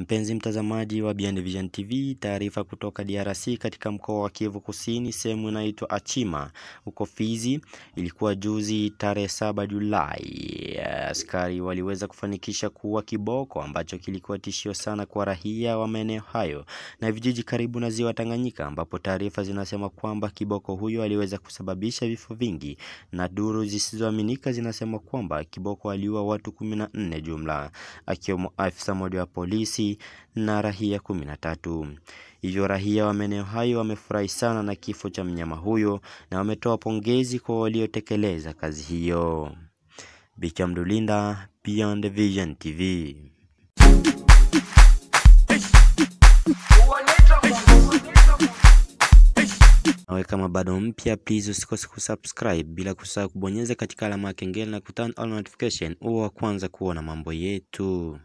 Mpenzi mtazamaji wa Beyond Vision TV, taarifa kutoka DRC katika mkoa wa Kivu Kusini, sehemu inaitwa Achima huko Fizi. Ilikuwa juzi tarehe saba Julai ya askari waliweza kufanikisha kuua kiboko ambacho kilikuwa tishio sana kwa raia wa maeneo hayo na vijiji karibu na ziwa Tanganyika, ambapo taarifa zinasema kwamba kiboko huyo aliweza kusababisha vifo vingi, na duru zisizoaminika zinasema kwamba kiboko aliua watu kumi na nne jumla, akiwemo afisa mmoja wa polisi na raia kumi na tatu. Hivyo raia wa maeneo hayo wamefurahi sana na kifo cha mnyama huyo na wametoa pongezi kwa waliotekeleza kazi hiyo. Bicham Dulinda, Beyond Vision TV. Nawe kama bado mpya, please usikose kusubscribe bila kusahau kubonyeza katika alama ya kengele na kuturn on notification, uwe wa kwanza kuona mambo yetu.